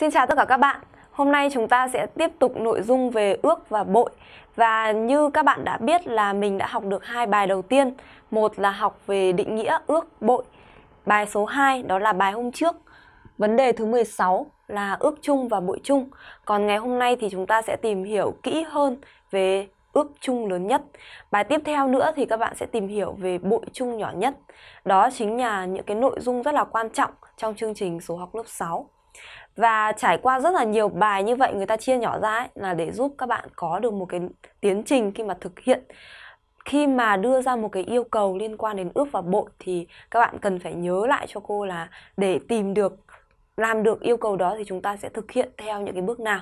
Xin chào tất cả các bạn. Hôm nay chúng ta sẽ tiếp tục nội dung về ước và bội. Và như các bạn đã biết là mình đã học được hai bài đầu tiên. Một là học về định nghĩa ước bội. Bài số 2 đó là bài hôm trước. Vấn đề thứ 16 là ước chung và bội chung. Còn ngày hôm nay thì chúng ta sẽ tìm hiểu kỹ hơn về ước chung lớn nhất. Bài tiếp theo nữa thì các bạn sẽ tìm hiểu về bội chung nhỏ nhất. Đó chính là những cái nội dung rất là quan trọng trong chương trình số học lớp 6 và trải qua rất là nhiều bài như vậy người ta chia nhỏ ra ấy, là để giúp các bạn có được một cái tiến trình khi mà thực hiện khi mà đưa ra một cái yêu cầu liên quan đến ước và bội thì các bạn cần phải nhớ lại cho cô là để tìm được làm được yêu cầu đó thì chúng ta sẽ thực hiện theo những cái bước nào.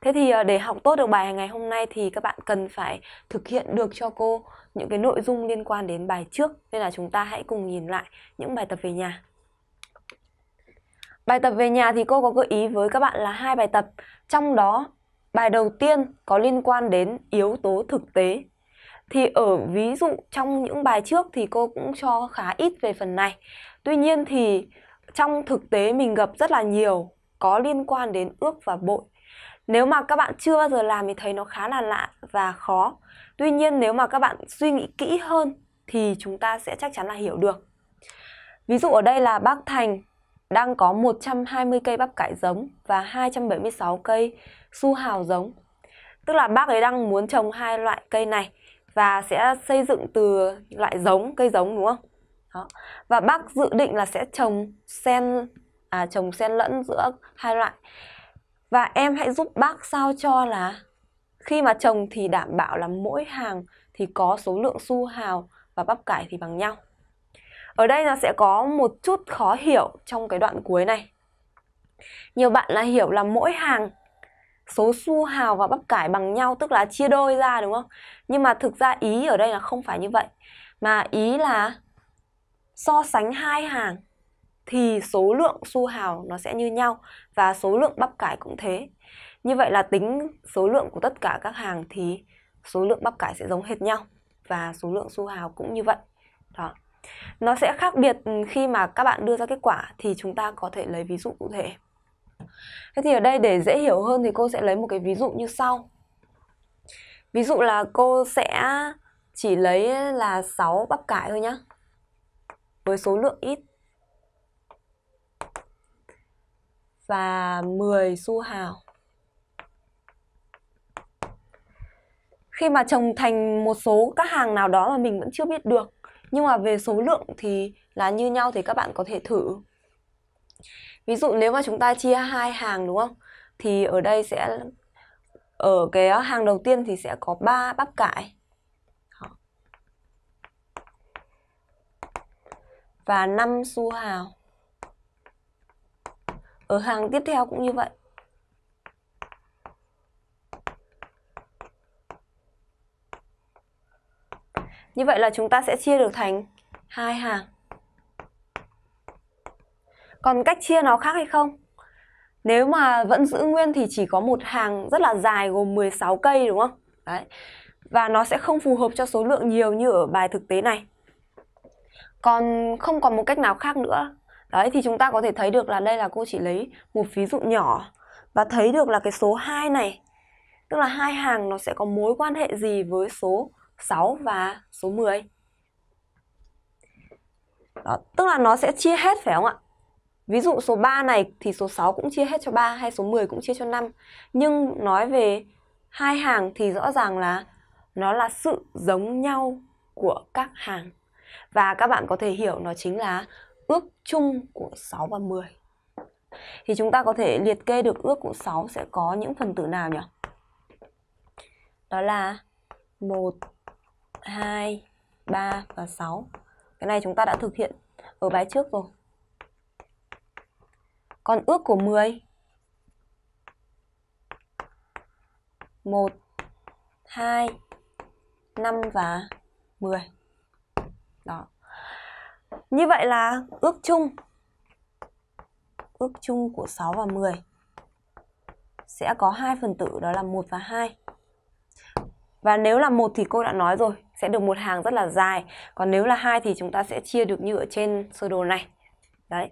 Thế thì ờ, để học tốt được bài ngày hôm nay thì các bạn cần phải thực hiện được cho cô những cái nội dung liên quan đến bài trước. Nên là chúng ta hãy cùng nhìn lại những bài tập về nhà. Bài tập về nhà thì cô có gợi ý với các bạn là hai bài tập. Trong đó, bài đầu tiên có liên quan đến yếu tố thực tế. Thì ở ví dụ trong những bài trước thì cô cũng cho khá ít về phần này. Tuy nhiên thì trong thực tế mình gặp rất là nhiều có liên quan đến ước và bội. Nếu mà các bạn chưa bao giờ làm thì thấy nó khá là lạ và khó. Tuy nhiên nếu mà các bạn suy nghĩ kỹ hơn thì chúng ta sẽ chắc chắn là hiểu được. Ví dụ ở đây là bác Thành đang có 120 cây bắp cải giống và 276 cây su hào giống. Tức là bác ấy đang muốn trồng hai loại cây này và sẽ xây dựng từ loại giống, cây giống đúng không? Đó. Và bác dự định là sẽ trồng sen à trồng sen lẫn giữa hai loại. Và em hãy giúp bác sao cho là khi mà trồng thì đảm bảo là mỗi hàng thì có số lượng su hào và bắp cải thì bằng nhau. Ở đây là sẽ có một chút khó hiểu trong cái đoạn cuối này. Nhiều bạn là hiểu là mỗi hàng số su hào và bắp cải bằng nhau tức là chia đôi ra đúng không? Nhưng mà thực ra ý ở đây là không phải như vậy. Mà ý là so sánh hai hàng thì số lượng su hào nó sẽ như nhau và số lượng bắp cải cũng thế. Như vậy là tính số lượng của tất cả các hàng thì số lượng bắp cải sẽ giống hệt nhau và số lượng su hào cũng như vậy. Đó nó sẽ khác biệt ừ, khi mà các bạn đưa ra kết quả thì chúng ta có thể lấy ví dụ cụ thể thế thì ở đây để dễ hiểu hơn thì cô sẽ lấy một cái ví dụ như sau ví dụ là cô sẽ chỉ lấy là 6 bắp cải thôi nhá với số lượng ít và 10 xu hào khi mà trồng thành một số các hàng nào đó mà mình vẫn chưa biết được nhưng mà về số lượng thì là như nhau thì các bạn có thể thử ví dụ nếu mà chúng ta chia hai hàng đúng không thì ở đây sẽ ở cái hàng đầu tiên thì sẽ có 3 bắp cải và 5 su hào ở hàng tiếp theo cũng như vậy Như vậy là chúng ta sẽ chia được thành hai hàng. Còn cách chia nó khác hay không? Nếu mà vẫn giữ nguyên thì chỉ có một hàng rất là dài gồm 16 cây đúng không? Đấy. Và nó sẽ không phù hợp cho số lượng nhiều như ở bài thực tế này. Còn không còn một cách nào khác nữa. Đấy thì chúng ta có thể thấy được là đây là cô chỉ lấy một ví dụ nhỏ và thấy được là cái số 2 này tức là hai hàng nó sẽ có mối quan hệ gì với số 6 và số 10. Đó, tức là nó sẽ chia hết phải không ạ? Ví dụ số 3 này thì số 6 cũng chia hết cho 3 hay số 10 cũng chia cho 5. Nhưng nói về hai hàng thì rõ ràng là nó là sự giống nhau của các hàng. Và các bạn có thể hiểu nó chính là ước chung của 6 và 10. Thì chúng ta có thể liệt kê được ước của 6 sẽ có những phần tử nào nhỉ? Đó là 1 2, 3 và 6. Cái này chúng ta đã thực hiện ở bài trước rồi. Còn ước của 10. 1, 2, 5 và 10. Đó. Như vậy là ước chung ước chung của 6 và 10 sẽ có hai phần tử đó là 1 và 2 và nếu là một thì cô đã nói rồi sẽ được một hàng rất là dài còn nếu là hai thì chúng ta sẽ chia được như ở trên sơ đồ này đấy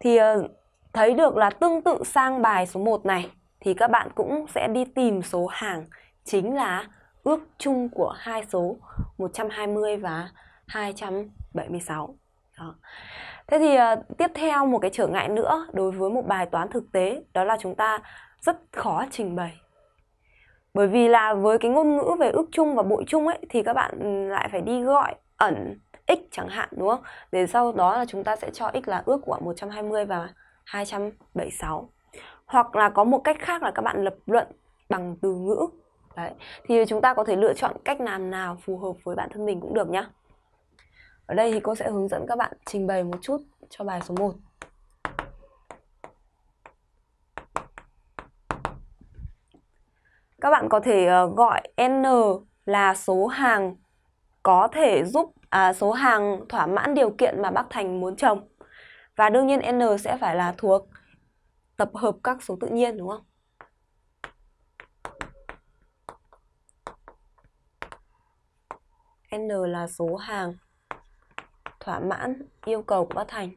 thì ờ, thấy được là tương tự sang bài số 1 này thì các bạn cũng sẽ đi tìm số hàng chính là ước chung của hai số 120 và 276 đó. Thế thì ờ, tiếp theo một cái trở ngại nữa đối với một bài toán thực tế đó là chúng ta rất khó trình bày bởi vì là với cái ngôn ngữ về ước chung và bội chung ấy thì các bạn ừ, lại phải đi gọi ẩn x chẳng hạn đúng không? Để sau đó là chúng ta sẽ cho x là ước của 120 và 276. Hoặc là có một cách khác là các bạn lập luận bằng từ ngữ. Đấy. Thì chúng ta có thể lựa chọn cách làm nào phù hợp với bản thân mình cũng được nhá. Ở đây thì cô sẽ hướng dẫn các bạn trình bày một chút cho bài số 1. Các bạn có thể ờ, gọi N là số hàng có thể giúp à, số hàng thỏa mãn điều kiện mà bác Thành muốn trồng. Và đương nhiên N sẽ phải là thuộc tập hợp các số tự nhiên đúng không? N là số hàng thỏa mãn yêu cầu của bác Thành.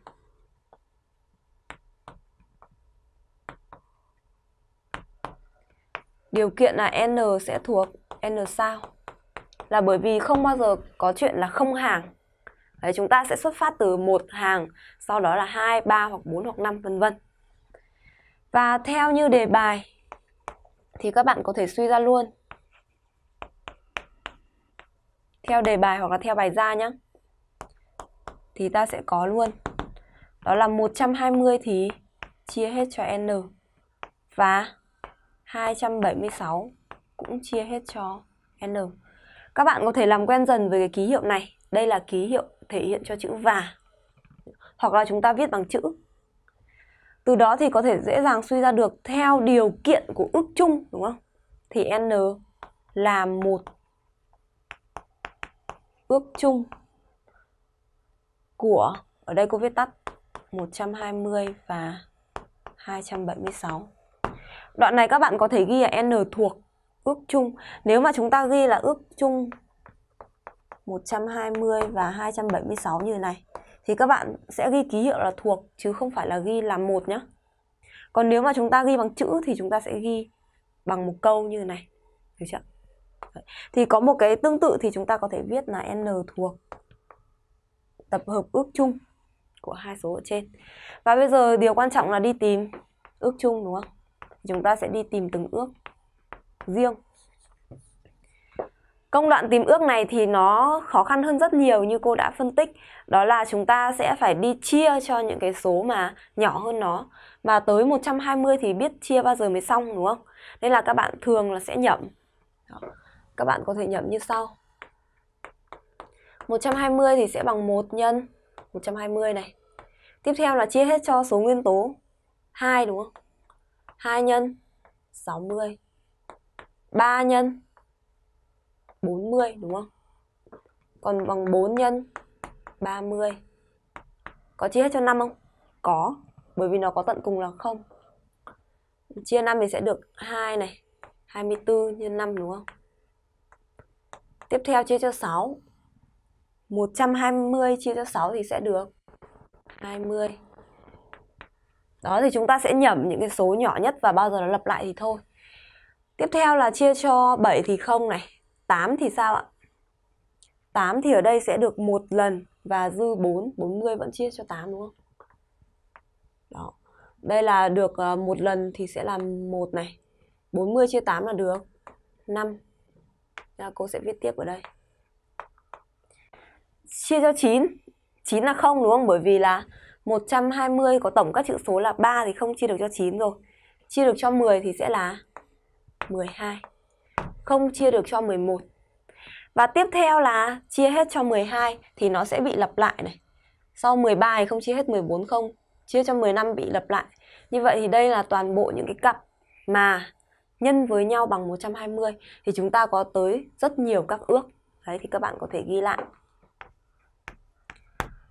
điều kiện là n sẽ thuộc n sao là bởi vì không bao giờ có chuyện là không hàng Đấy, chúng ta sẽ xuất phát từ một hàng sau đó là 2, 3 hoặc 4 hoặc 5 vân vân và theo như đề bài thì các bạn có thể suy ra luôn theo đề bài hoặc là theo bài ra nhé thì ta sẽ có luôn đó là 120 thì chia hết cho n và 276 cũng chia hết cho n. Các bạn có thể làm quen dần với cái ký hiệu này. Đây là ký hiệu thể hiện cho chữ và. Hoặc là chúng ta viết bằng chữ. Từ đó thì có thể dễ dàng suy ra được theo điều kiện của ước chung đúng không? Thì n là một ước chung của ở đây cô viết tắt 120 và 276. Đoạn này các bạn có thể ghi là n thuộc ước chung. Nếu mà chúng ta ghi là ước chung 120 và 276 như này thì các bạn sẽ ghi ký hiệu là thuộc chứ không phải là ghi là một nhé. Còn nếu mà chúng ta ghi bằng chữ thì chúng ta sẽ ghi bằng một câu như này. Được chưa? Thì có một cái tương tự thì chúng ta có thể viết là n thuộc tập hợp ước chung của hai số ở trên. Và bây giờ điều quan trọng là đi tìm ước chung đúng không? chúng ta sẽ đi tìm từng ước riêng Công đoạn tìm ước này thì nó khó khăn hơn rất nhiều như cô đã phân tích Đó là chúng ta sẽ phải đi chia cho những cái số mà nhỏ hơn nó Mà tới 120 thì biết chia bao giờ mới xong đúng không? Nên là các bạn thường là sẽ nhẩm Các bạn có thể nhẩm như sau 120 thì sẽ bằng 1 nhân 120 này Tiếp theo là chia hết cho số nguyên tố 2 đúng không? 2 nhân 60 3 nhân 40 đúng không? Còn bằng 4 nhân 30 Có chia hết cho 5 không? Có Bởi vì nó có tận cùng là 0 Chia 5 thì sẽ được 2 này 24 nhân 5 đúng không? Tiếp theo chia cho 6 120 chia cho 6 thì sẽ được 20 đó thì chúng ta sẽ nhẩm những cái số nhỏ nhất và bao giờ nó lặp lại thì thôi tiếp theo là chia cho 7 thì không này 8 thì sao ạ 8 thì ở đây sẽ được một lần và dư 4 40 vẫn chia cho 8 đúng không đó đây là được ờ, một lần thì sẽ là một này 40 chia 8 là được 5 Nên cô sẽ viết tiếp ở đây chia cho 9 9 là không đúng không bởi vì là 120 có tổng các chữ số là 3 thì không chia được cho 9 rồi. Chia được cho 10 thì sẽ là 12. Không chia được cho 11. Và tiếp theo là chia hết cho 12 thì nó sẽ bị lặp lại này. Sau 13 thì không chia hết 14 không, chia cho 15 bị lặp lại. Như vậy thì đây là toàn bộ những cái cặp mà nhân với nhau bằng 120 thì chúng ta có tới rất nhiều các ước. Đấy thì các bạn có thể ghi lại.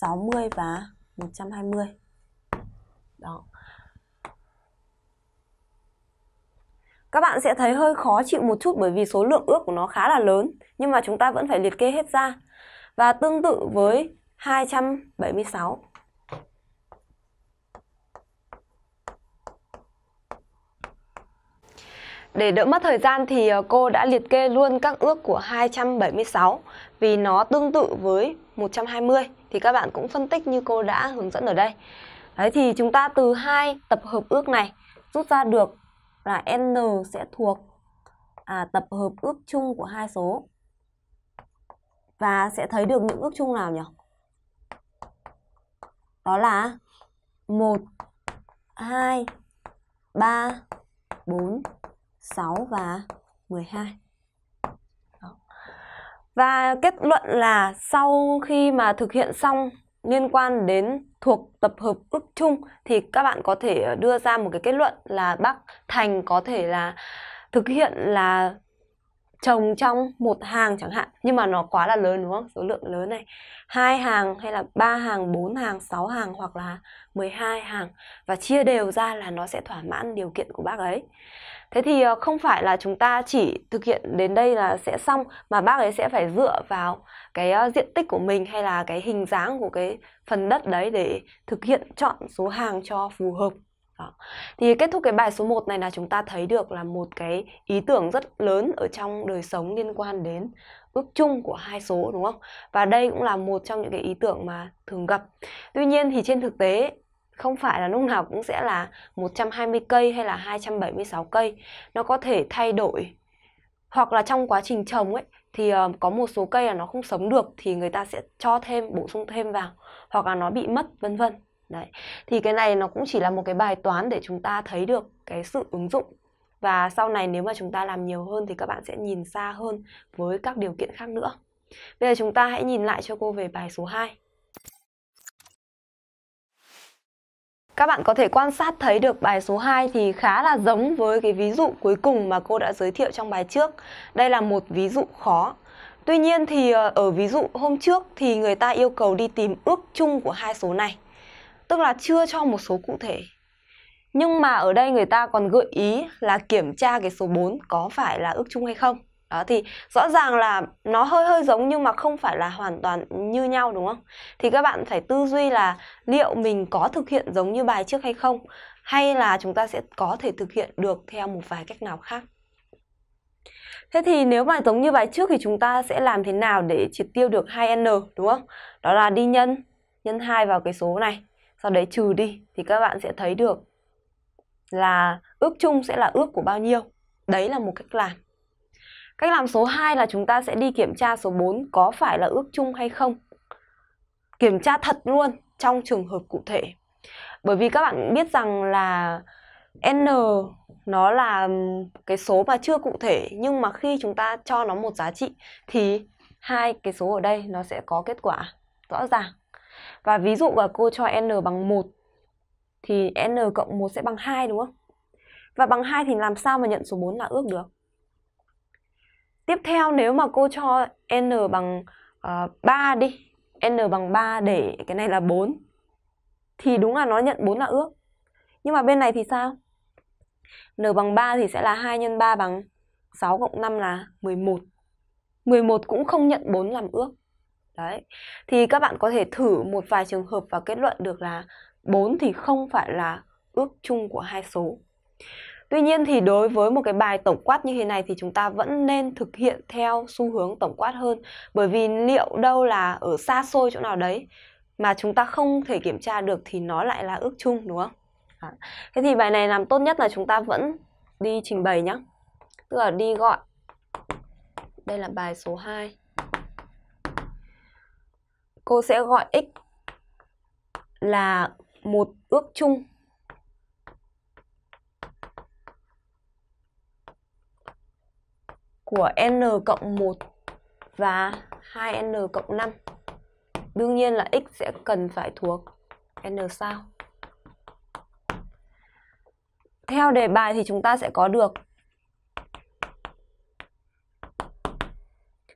60 và 120 đó Các bạn sẽ thấy hơi khó chịu một chút bởi vì số lượng ước của nó khá là lớn Nhưng mà chúng ta vẫn phải liệt kê hết ra Và tương tự với 276 Để đỡ mất thời gian thì ờ, cô đã liệt kê luôn các ước của 276 vì nó tương tự với 120 thì các bạn cũng phân tích như cô đã hướng dẫn ở đây. Đấy thì chúng ta từ hai tập hợp ước này rút ra được là n sẽ thuộc à, tập hợp ước chung của hai số. Và sẽ thấy được những ước chung nào nhỉ? Đó là 1 2 3 4 6 và 12 và kết luận là sau khi mà thực hiện xong liên quan đến thuộc tập hợp ước chung thì các bạn có thể ờ, đưa ra một cái kết luận là bác Thành có thể là thực hiện là trồng trong một hàng chẳng hạn nhưng mà nó quá là lớn đúng không số lượng lớn này hai hàng hay là ba hàng bốn hàng sáu hàng hoặc là 12 hàng và chia đều ra là nó sẽ thỏa mãn điều kiện của bác ấy Thế thì ờ, không phải là chúng ta chỉ thực hiện đến đây là sẽ xong mà bác ấy sẽ phải dựa vào cái ờ, diện tích của mình hay là cái hình dáng của cái phần đất đấy để thực hiện chọn số hàng cho phù hợp. Đó. Thì kết thúc cái bài số 1 này là chúng ta thấy được là một cái ý tưởng rất lớn ở trong đời sống liên quan đến ước chung của hai số đúng không? Và đây cũng là một trong những cái ý tưởng mà thường gặp. Tuy nhiên thì trên thực tế không phải là lúc nào cũng sẽ là 120 cây hay là 276 cây nó có thể thay đổi hoặc là trong quá trình trồng ấy thì ờ, có một số cây là nó không sống được thì người ta sẽ cho thêm bổ sung thêm vào hoặc là nó bị mất vân vân đấy thì cái này nó cũng chỉ là một cái bài toán để chúng ta thấy được cái sự ứng dụng và sau này nếu mà chúng ta làm nhiều hơn thì các bạn sẽ nhìn xa hơn với các điều kiện khác nữa bây giờ chúng ta hãy nhìn lại cho cô về bài số 2 Các bạn có thể quan sát thấy được bài số 2 thì khá là giống với cái ví dụ cuối cùng mà cô đã giới thiệu trong bài trước. Đây là một ví dụ khó. Tuy nhiên thì ờ, ở ví dụ hôm trước thì người ta yêu cầu đi tìm ước chung của hai số này. Tức là chưa cho một số cụ thể. Nhưng mà ở đây người ta còn gợi ý là kiểm tra cái số 4 có phải là ước chung hay không đó thì rõ ràng là nó hơi hơi giống nhưng mà không phải là hoàn toàn như nhau đúng không thì các bạn phải tư duy là liệu mình có thực hiện giống như bài trước hay không hay là chúng ta sẽ có thể thực hiện được theo một vài cách nào khác Thế thì nếu mà giống như bài trước thì chúng ta sẽ làm thế nào để triệt tiêu được 2n đúng không? Đó là đi nhân nhân 2 vào cái số này, sau đấy trừ đi thì các bạn sẽ thấy được là ước chung sẽ là ước của bao nhiêu. Đấy là một cách làm. Cách làm số 2 là chúng ta sẽ đi kiểm tra số 4 có phải là ước chung hay không. Kiểm tra thật luôn trong trường hợp cụ thể. Bởi vì các bạn biết rằng là n nó là cái số mà chưa cụ thể nhưng mà khi chúng ta cho nó một giá trị thì hai cái số ở đây nó sẽ có kết quả rõ ràng. Và ví dụ là cô cho n bằng 1 thì n cộng 1 sẽ bằng 2 đúng không? Và bằng 2 thì làm sao mà nhận số 4 là ước được? Tiếp theo nếu mà cô cho n bằng uh, ờ, 3 đi, n bằng 3 để cái này là 4 thì đúng là nó nhận 4 là ước. Nhưng mà bên này thì sao? n bằng 3 thì sẽ là 2 x 3 bằng 6 cộng 5 là 11. 11 cũng không nhận 4 làm ước. Đấy. Thì các bạn có thể thử một vài trường hợp và kết luận được là 4 thì không phải là ước chung của hai số. Tuy nhiên thì đối với một cái bài tổng quát như thế này thì chúng ta vẫn nên thực hiện theo xu hướng tổng quát hơn bởi vì liệu đâu là ở xa xôi chỗ nào đấy mà chúng ta không thể kiểm tra được thì nó lại là ước chung đúng không? À. Thế thì bài này làm tốt nhất là chúng ta vẫn đi trình bày nhá Tức là đi gọi. Đây là bài số 2. Cô sẽ gọi x là một ước chung của n cộng 1 và 2n cộng 5. Đương nhiên là x sẽ cần phải thuộc n sao. Theo đề bài thì chúng ta sẽ có được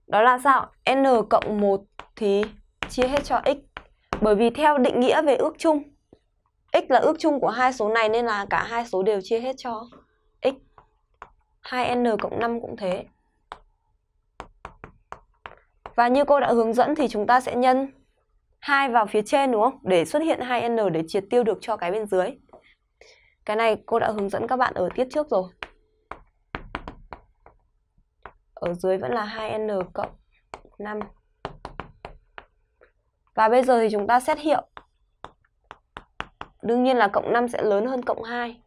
Đó là sao? n cộng 1 thì chia hết cho x. Bởi vì theo định nghĩa về ước chung, x là ước chung của hai số này nên là cả hai số đều chia hết cho x. 2n cộng 5 cũng thế. Và như cô đã hướng dẫn thì chúng ta sẽ nhân 2 vào phía trên đúng không? Để xuất hiện 2n để triệt tiêu được cho cái bên dưới. Cái này cô đã hướng dẫn các bạn ở tiết trước rồi. Ở dưới vẫn là 2n cộng 5. Và bây giờ thì chúng ta xét hiệu. Đương nhiên là cộng 5 sẽ lớn hơn cộng 2.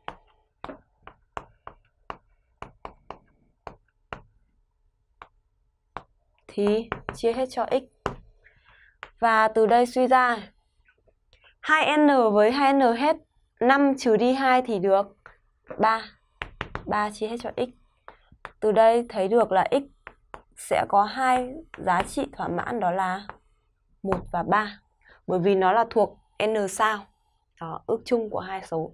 thì chia hết cho x. Và từ đây suy ra 2n với 2n hết 5 trừ đi 2 thì được 3. 3 chia hết cho x. Từ đây thấy được là x sẽ có hai giá trị thỏa mãn đó là 1 và 3. Bởi vì nó là thuộc n sao. Đó, ước chung của hai số.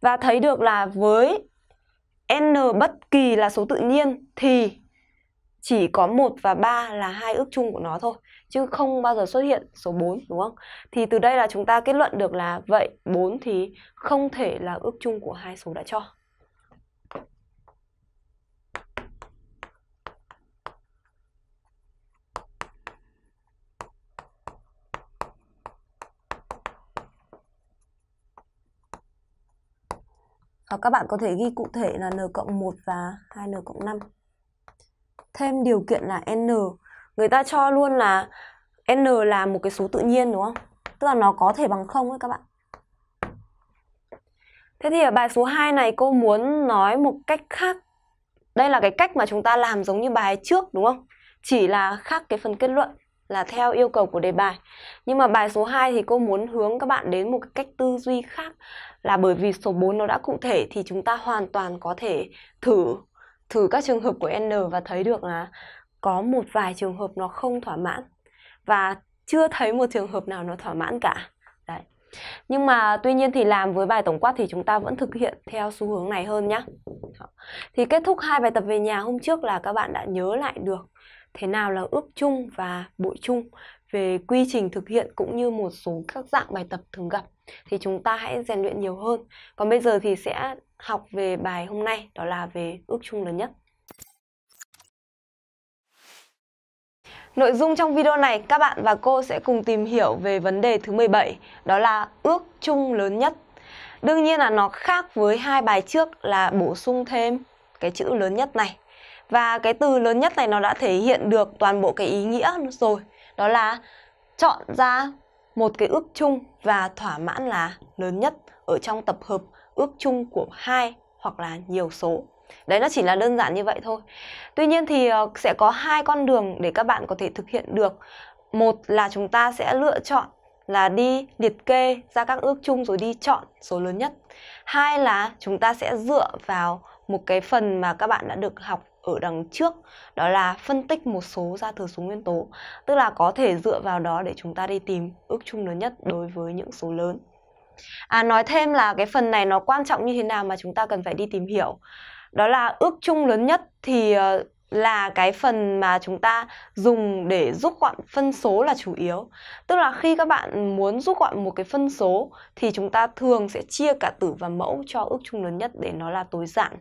Và thấy được là với n bất kỳ là số tự nhiên thì chỉ có một và ba là hai ước chung của nó thôi chứ không bao giờ xuất hiện số 4 đúng không? Thì từ đây là chúng ta kết luận được là vậy 4 thì không thể là ước chung của hai số đã cho. và Các bạn có thể ghi cụ thể là n cộng 1 và 2n cộng 5 thêm điều kiện là n người ta cho luôn là n là một cái số tự nhiên đúng không tức là nó có thể bằng không ấy các bạn thế thì ở bài số 2 này cô muốn nói một cách khác đây là cái cách mà chúng ta làm giống như bài trước đúng không chỉ là khác cái phần kết luận là theo yêu cầu của đề bài nhưng mà bài số 2 thì cô muốn hướng các bạn đến một cái cách tư duy khác là bởi vì số 4 nó đã cụ thể thì chúng ta hoàn toàn có thể thử thử các trường hợp của N và thấy được là có một vài trường hợp nó không thỏa mãn và chưa thấy một trường hợp nào nó thỏa mãn cả. Đấy. Nhưng mà tuy nhiên thì làm với bài tổng quát thì chúng ta vẫn thực hiện theo xu hướng này hơn nhé. Thì kết thúc hai bài tập về nhà hôm trước là các bạn đã nhớ lại được thế nào là ước chung và bội chung về quy trình thực hiện cũng như một số các dạng bài tập thường gặp thì chúng ta hãy rèn luyện nhiều hơn. Còn bây giờ thì sẽ học về bài hôm nay đó là về ước chung lớn nhất. Nội dung trong video này các bạn và cô sẽ cùng tìm hiểu về vấn đề thứ 17 đó là ước chung lớn nhất. Đương nhiên là nó khác với hai bài trước là bổ sung thêm cái chữ lớn nhất này. Và cái từ lớn nhất này nó đã thể hiện được toàn bộ cái ý nghĩa rồi. Đó là chọn ra một cái ước chung và thỏa mãn là lớn nhất ở trong tập hợp ước chung của hai hoặc là nhiều số đấy nó chỉ là đơn giản như vậy thôi tuy nhiên thì ờ, sẽ có hai con đường để các bạn có thể thực hiện được một là chúng ta sẽ lựa chọn là đi liệt kê ra các ước chung rồi đi chọn số lớn nhất hai là chúng ta sẽ dựa vào một cái phần mà các bạn đã được học ở đằng trước đó là phân tích một số ra thừa số nguyên tố tức là có thể dựa vào đó để chúng ta đi tìm ước chung lớn nhất đối với những số lớn à, nói thêm là cái phần này nó quan trọng như thế nào mà chúng ta cần phải đi tìm hiểu đó là ước chung lớn nhất thì ờ, là cái phần mà chúng ta dùng để rút gọn phân số là chủ yếu tức là khi các bạn muốn rút gọn một cái phân số thì chúng ta thường sẽ chia cả tử và mẫu cho ước chung lớn nhất để nó là tối giản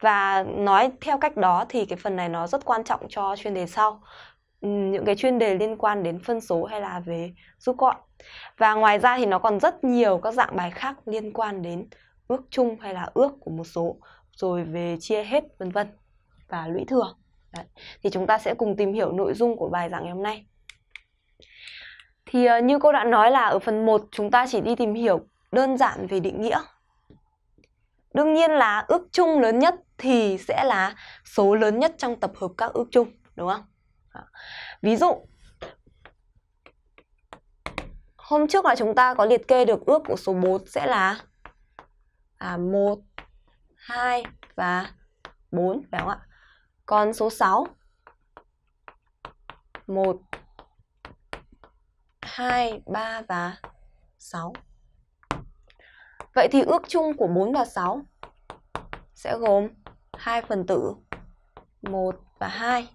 và nói theo cách đó thì cái phần này nó rất quan trọng cho chuyên đề sau Ừ, những cái chuyên đề liên quan đến phân số hay là về rút gọn. Và ngoài ra thì nó còn rất nhiều các dạng bài khác liên quan đến ước chung hay là ước của một số rồi về chia hết vân vân và lũy thừa. Đấy. Thì chúng ta sẽ cùng tìm hiểu nội dung của bài giảng ngày hôm nay. Thì ờ, như cô đã nói là ở phần 1 chúng ta chỉ đi tìm hiểu đơn giản về định nghĩa. Đương nhiên là ước chung lớn nhất thì sẽ là số lớn nhất trong tập hợp các ước chung, đúng không? Ví dụ Hôm trước là chúng ta có liệt kê được ước của số 4 sẽ là à, 1, 2 và 4 phải không ạ? Còn số 6 1 2, 3 và 6 Vậy thì ước chung của 4 và 6 sẽ gồm hai phần tử 1 và 2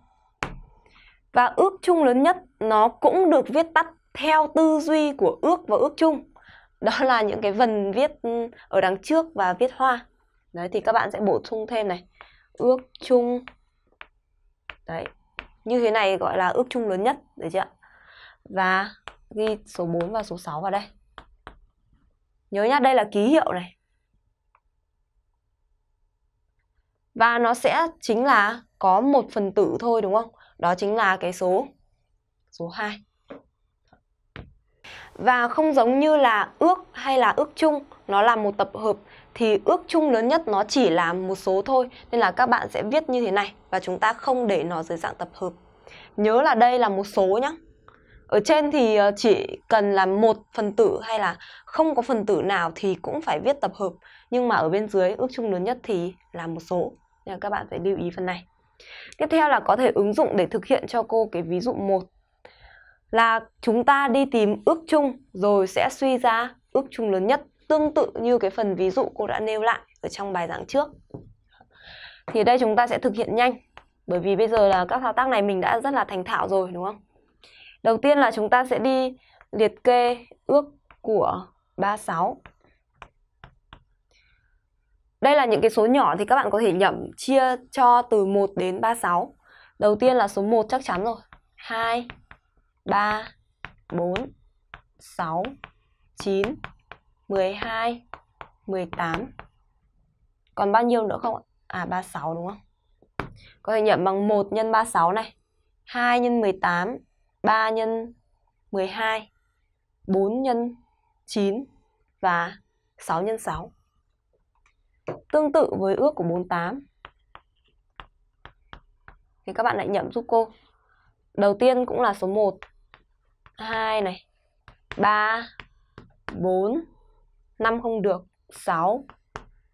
và ước chung lớn nhất nó cũng được viết tắt theo tư duy của ước và ước chung. Đó là những cái vần viết ừ, ở đằng trước và viết hoa. Đấy thì các bạn sẽ bổ sung thêm này. Ước chung. Đấy. Như thế này gọi là ước chung lớn nhất, đấy chưa Và ghi số 4 và số 6 vào đây. Nhớ nhá, đây là ký hiệu này. Và nó sẽ chính là có một phần tử thôi đúng không? Đó chính là cái số số 2. Và không giống như là ước hay là ước chung, nó là một tập hợp thì ước chung lớn nhất nó chỉ là một số thôi nên là các bạn sẽ viết như thế này và chúng ta không để nó dưới dạng tập hợp. Nhớ là đây là một số nhé. Ở trên thì ờ, chỉ cần là một phần tử hay là không có phần tử nào thì cũng phải viết tập hợp nhưng mà ở bên dưới ước chung lớn nhất thì là một số. Nên các bạn phải lưu ý phần này. Tiếp theo là có thể ứng dụng để thực hiện cho cô cái ví dụ 1 là chúng ta đi tìm ước chung rồi sẽ suy ra ước chung lớn nhất tương tự như cái phần ví dụ cô đã nêu lại ở trong bài giảng trước. Thì đây chúng ta sẽ thực hiện nhanh bởi vì bây giờ là các thao tác này mình đã rất là thành thạo rồi đúng không? Đầu tiên là chúng ta sẽ đi liệt kê ước của 36 đây là những cái số nhỏ thì các bạn có thể nhẩm chia cho từ 1 đến 36. Đầu tiên là số 1 chắc chắn rồi. 2, 3, 4, 6, 9, 12, 18. Còn bao nhiêu nữa không ạ? À 36 đúng không? Có thể nhẩm bằng 1 x 36 này, 2 x 18, 3 x 12, 4 x 9 và 6 x 6. Tương tự với ước của 48 Thì các bạn lại nhẩm giúp cô Đầu tiên cũng là số 1 2 này 3 4 5 không được 6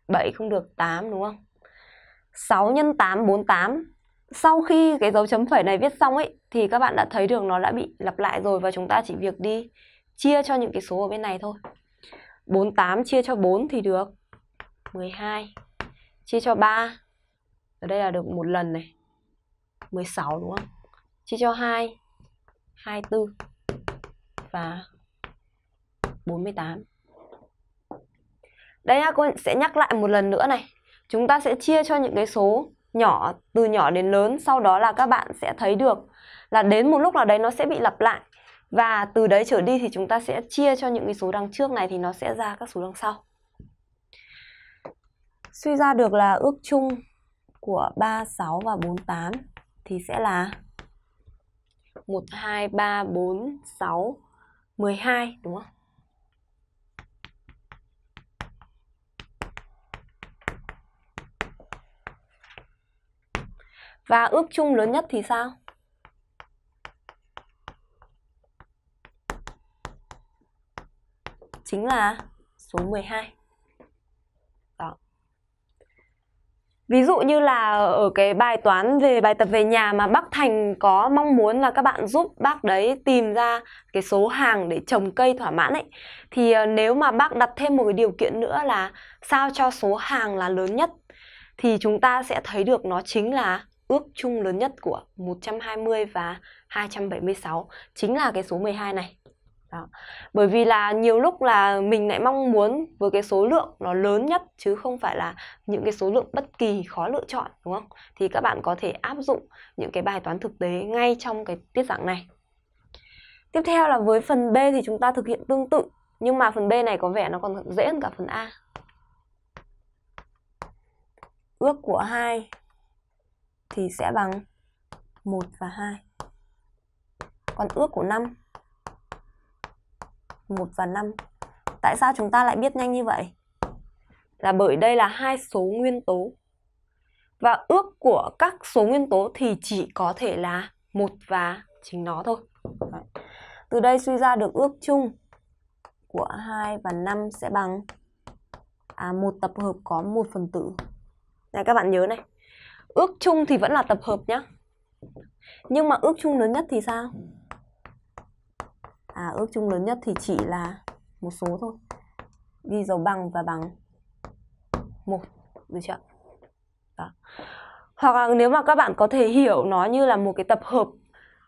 7 không được 8 đúng không 6 x 8 48 sau khi cái dấu chấm phẩy này viết xong ấy thì các bạn đã thấy được nó đã bị lặp lại rồi và chúng ta chỉ việc đi chia cho những cái số ở bên này thôi. 48 chia cho 4 thì được 12 chia cho 3 ở đây là được một lần này 16 đúng không chia cho 2 24 và 48 đây nhá, cô sẽ nhắc lại một lần nữa này chúng ta sẽ chia cho những cái số nhỏ từ nhỏ đến lớn sau đó là các bạn sẽ thấy được là đến một lúc nào đấy nó sẽ bị lặp lại và từ đấy trở đi thì chúng ta sẽ chia cho những cái số đằng trước này thì nó sẽ ra các số đằng sau Suy ra được là ước chung của 36 và 48 thì sẽ là 1, 2, 3, 4, 6, 12 đúng không? Và ước chung lớn nhất thì sao? Chính là số 12. ví dụ như là ở cái bài toán về bài tập về nhà mà bác thành có mong muốn là các bạn giúp bác đấy tìm ra cái số hàng để trồng cây thỏa mãn ấy thì ờ, nếu mà bác đặt thêm một cái điều kiện nữa là sao cho số hàng là lớn nhất thì chúng ta sẽ thấy được nó chính là ước chung lớn nhất của 120 và 276 chính là cái số 12 này đó. bởi vì là nhiều lúc là mình lại mong muốn với cái số lượng nó lớn nhất chứ không phải là những cái số lượng bất kỳ khó lựa chọn đúng không thì các bạn có thể áp dụng những cái bài toán thực tế ngay trong cái tiết giảng này tiếp theo là với phần b thì chúng ta thực hiện tương tự nhưng mà phần b này có vẻ nó còn dễ hơn cả phần a ước của hai thì sẽ bằng 1 và 2. Còn ước của 5 1 và 5. Tại sao chúng ta lại biết nhanh như vậy? Là bởi đây là hai số nguyên tố. Và ước của các số nguyên tố thì chỉ có thể là một và chính nó thôi. Đấy. Từ đây suy ra được ước chung của 2 và 5 sẽ bằng à, một tập hợp có một phần tử. Này các bạn nhớ này. Ước chung thì vẫn là tập hợp nhá. Nhưng mà ước chung lớn nhất thì sao? à, ước chung lớn nhất thì chỉ là một số thôi ghi dấu bằng và bằng một được chưa Đó. hoặc là nếu mà các bạn có thể hiểu nó như là một cái tập hợp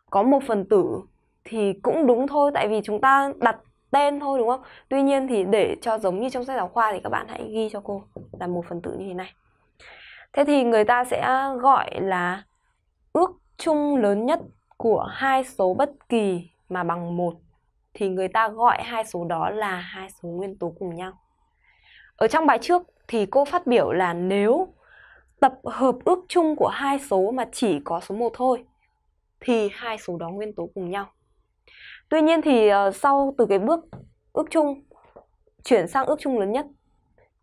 có một phần tử thì cũng đúng thôi tại vì chúng ta đặt tên thôi đúng không tuy nhiên thì để cho giống như trong sách giáo khoa thì các bạn hãy ghi cho cô là một phần tử như thế này thế thì người ta sẽ gọi là ước chung lớn nhất của hai số bất kỳ mà bằng một thì người ta gọi hai số đó là hai số nguyên tố cùng nhau. Ở trong bài trước thì cô phát biểu là nếu tập hợp ước chung của hai số mà chỉ có số 1 thôi thì hai số đó nguyên tố cùng nhau. Tuy nhiên thì ờ, sau từ cái bước ước chung chuyển sang ước chung lớn nhất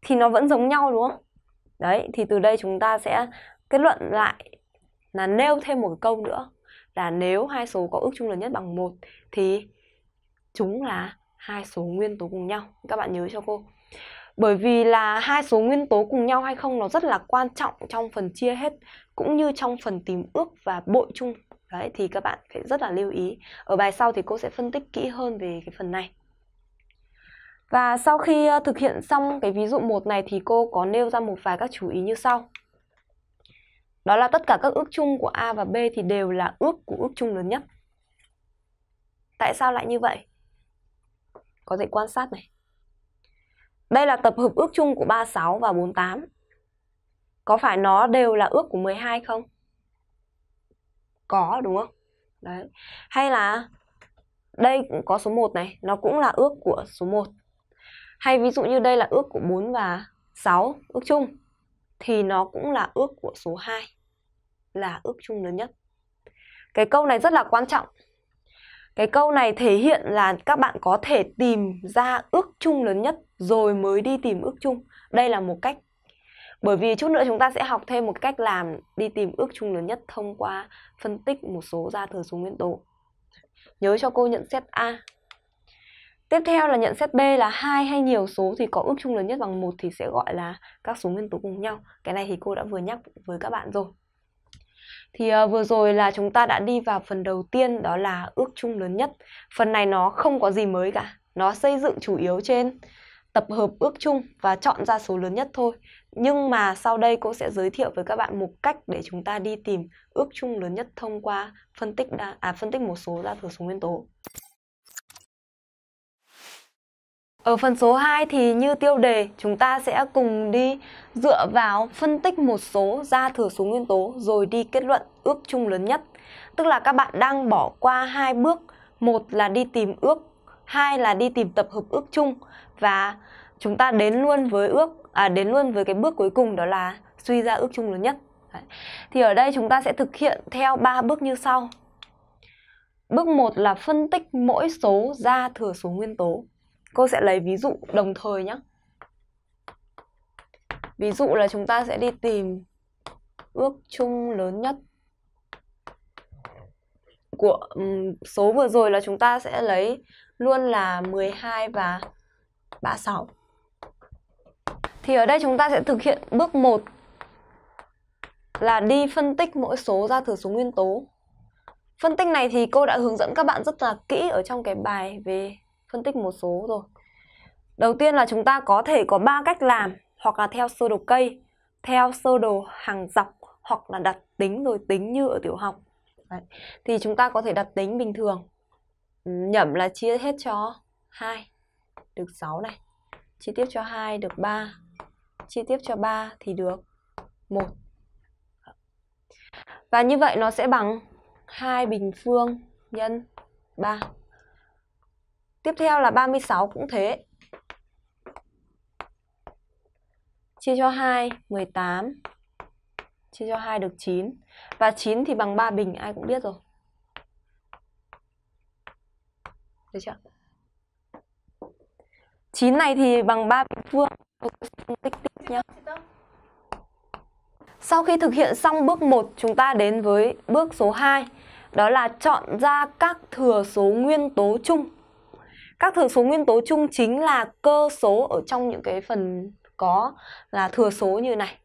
thì nó vẫn giống nhau đúng không? Đấy thì từ đây chúng ta sẽ kết luận lại là nêu thêm một câu nữa là nếu hai số có ước chung lớn nhất bằng 1 thì chúng là hai số nguyên tố cùng nhau các bạn nhớ cho cô bởi vì là hai số nguyên tố cùng nhau hay không nó rất là quan trọng trong phần chia hết cũng như trong phần tìm ước và bội chung đấy thì các bạn phải rất là lưu ý ở bài sau thì cô sẽ phân tích kỹ hơn về cái phần này và sau khi ờ, thực hiện xong cái ví dụ một này thì cô có nêu ra một vài các chú ý như sau đó là tất cả các ước chung của A và B thì đều là ước của ước chung lớn nhất tại sao lại như vậy có thể quan sát này. Đây là tập hợp ước chung của 36 và 48. Có phải nó đều là ước của 12 không? Có đúng không? Đấy. Hay là đây cũng có số 1 này, nó cũng là ước của số 1. Hay ví dụ như đây là ước của 4 và 6, ước chung thì nó cũng là ước của số 2 là ước chung lớn nhất. Cái câu này rất là quan trọng cái câu này thể hiện là các bạn có thể tìm ra ước chung lớn nhất rồi mới đi tìm ước chung đây là một cách bởi vì chút nữa chúng ta sẽ học thêm một cách làm đi tìm ước chung lớn nhất thông qua phân tích một số gia thừa số nguyên tố nhớ cho cô nhận xét a tiếp theo là nhận xét b là hai hay nhiều số thì có ước chung lớn nhất bằng một thì sẽ gọi là các số nguyên tố cùng nhau cái này thì cô đã vừa nhắc với các bạn rồi thì ờ, vừa rồi là chúng ta đã đi vào phần đầu tiên đó là ước chung lớn nhất. Phần này nó không có gì mới cả. Nó xây dựng chủ yếu trên tập hợp ước chung và chọn ra số lớn nhất thôi. Nhưng mà sau đây cô sẽ giới thiệu với các bạn một cách để chúng ta đi tìm ước chung lớn nhất thông qua phân tích đa, à phân tích một số ra thừa số nguyên tố. Ở phần số 2 thì như tiêu đề, chúng ta sẽ cùng đi dựa vào phân tích một số ra thừa số nguyên tố rồi đi kết luận ước chung lớn nhất. Tức là các bạn đang bỏ qua hai bước, một là đi tìm ước, hai là đi tìm tập hợp ước chung và chúng ta đến luôn với ước à đến luôn với cái bước cuối cùng đó là suy ra ước chung lớn nhất. Đấy. Thì ở đây chúng ta sẽ thực hiện theo ba bước như sau. Bước 1 là phân tích mỗi số ra thừa số nguyên tố cô sẽ lấy ví dụ đồng thời nhé ví dụ là chúng ta sẽ đi tìm ước chung lớn nhất của um, số vừa rồi là chúng ta sẽ lấy luôn là 12 và 36 thì ở đây chúng ta sẽ thực hiện bước 1 là đi phân tích mỗi số ra từ số nguyên tố. Phân tích này thì cô đã hướng dẫn các bạn rất là kỹ ở trong cái bài về phân tích một số rồi đầu tiên là chúng ta có thể có ba cách làm hoặc là theo sơ đồ cây theo sơ đồ hàng dọc hoặc là đặt tính rồi tính như ở tiểu học Đấy. thì chúng ta có thể đặt tính bình thường nhẩm là chia hết cho 2 được 6 này chia tiếp cho 2 được 3 chia tiếp cho 3 thì được 1 và như vậy nó sẽ bằng 2 bình phương nhân 3 Tiếp theo là 36 cũng thế. Chia cho 2, 18. Chia cho 2 được 9. Và 9 thì bằng 3 bình, ai cũng biết rồi. Được chưa? 9 này thì bằng 3 bình phương. Tích tích nhá. Sau khi thực hiện xong bước 1, chúng ta đến với bước số 2. Đó là chọn ra các thừa số nguyên tố chung các thừa số nguyên tố chung chính là cơ số ở trong những cái phần có là thừa số như này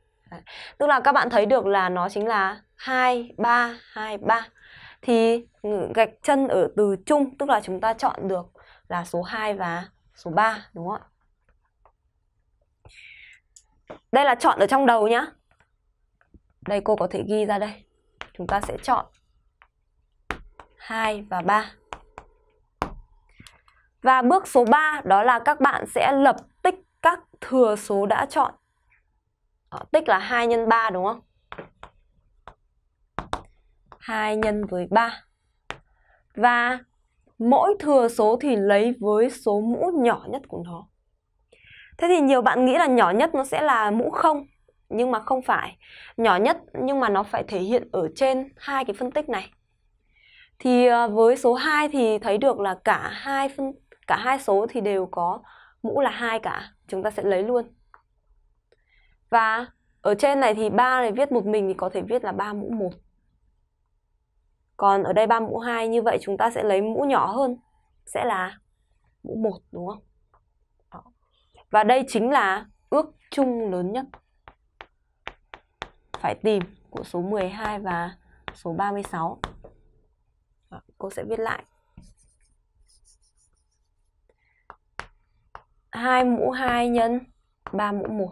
tức là các bạn thấy được là nó chính là hai ba hai ba thì gạch chân ở từ chung tức là chúng ta chọn được là số 2 và số 3 đúng không ạ đây là chọn ở trong đầu nhá đây cô có thể ghi ra đây chúng ta sẽ chọn 2 và 3 và bước số 3 đó là các bạn sẽ lập tích các thừa số đã chọn. Đó, ờ, tích là 2 x 3 đúng không? 2 nhân với 3. Và mỗi thừa số thì lấy với số mũ nhỏ nhất của nó. Thế thì nhiều bạn nghĩ là nhỏ nhất nó sẽ là mũ không nhưng mà không phải. Nhỏ nhất nhưng mà nó phải thể hiện ở trên hai cái phân tích này. Thì ờ, với số 2 thì thấy được là cả hai phân cả hai số thì đều có mũ là hai cả chúng ta sẽ lấy luôn và ở trên này thì ba này viết một mình thì có thể viết là ba mũ một còn ở đây ba mũ hai như vậy chúng ta sẽ lấy mũ nhỏ hơn sẽ là mũ một đúng không? Và đây chính là ước chung lớn nhất phải tìm của số 12 và số 36. Đó, cô sẽ viết lại. 2 mũ 2 nhân 3 mũ 1.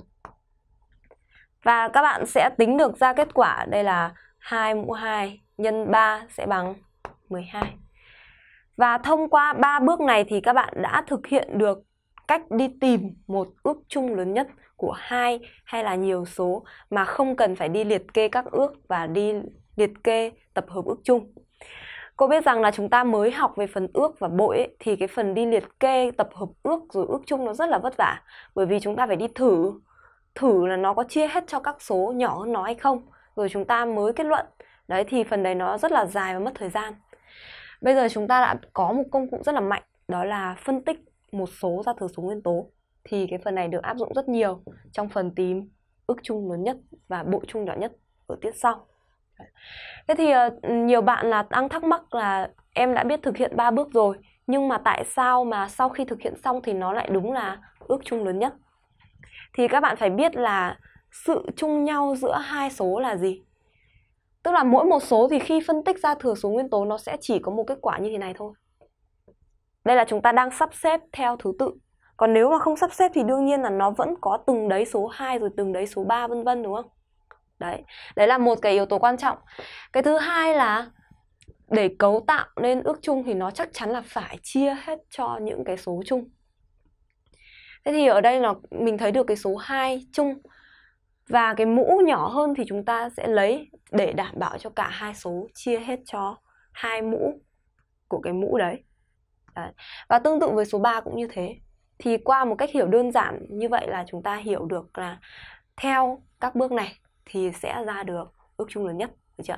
Và các bạn sẽ tính được ra kết quả đây là 2 mũ 2 nhân 3 sẽ bằng 12. Và thông qua ba bước này thì các bạn đã thực hiện được cách đi tìm một ước chung lớn nhất của hai hay là nhiều số mà không cần phải đi liệt kê các ước và đi liệt kê tập hợp ước chung. Cô biết rằng là chúng ta mới học về phần ước và bội ấy, thì cái phần đi liệt kê, tập hợp ước rồi ước chung nó rất là vất vả bởi vì chúng ta phải đi thử thử là nó có chia hết cho các số nhỏ hơn nó hay không rồi chúng ta mới kết luận. Đấy thì phần đấy nó rất là dài và mất thời gian. Bây giờ chúng ta đã có một công cụ rất là mạnh đó là phân tích một số ra thừa số nguyên tố thì cái phần này được áp dụng rất nhiều trong phần tìm ước chung lớn nhất và bội chung nhỏ nhất ở tiết sau. Thế thì ờ, nhiều bạn là đang thắc mắc là em đã biết thực hiện ba bước rồi nhưng mà tại sao mà sau khi thực hiện xong thì nó lại đúng là ước chung lớn nhất? Thì các bạn phải biết là sự chung nhau giữa hai số là gì? Tức là mỗi một số thì khi phân tích ra thừa số nguyên tố nó sẽ chỉ có một kết quả như thế này thôi. Đây là chúng ta đang sắp xếp theo thứ tự. Còn nếu mà không sắp xếp thì đương nhiên là nó vẫn có từng đấy số 2 rồi từng đấy số 3 vân vân đúng không? đấy đấy là một cái yếu tố quan trọng cái thứ hai là để cấu tạo nên ước chung thì nó chắc chắn là phải chia hết cho những cái số chung thế thì ở đây là mình thấy được cái số 2 chung và cái mũ nhỏ hơn thì chúng ta sẽ lấy để đảm bảo cho cả hai số chia hết cho hai mũ của cái mũ đấy. đấy. Và tương tự với số 3 cũng như thế. Thì qua một cách hiểu đơn giản như vậy là chúng ta hiểu được là theo các bước này thì sẽ ra được ước chung lớn nhất được chưa?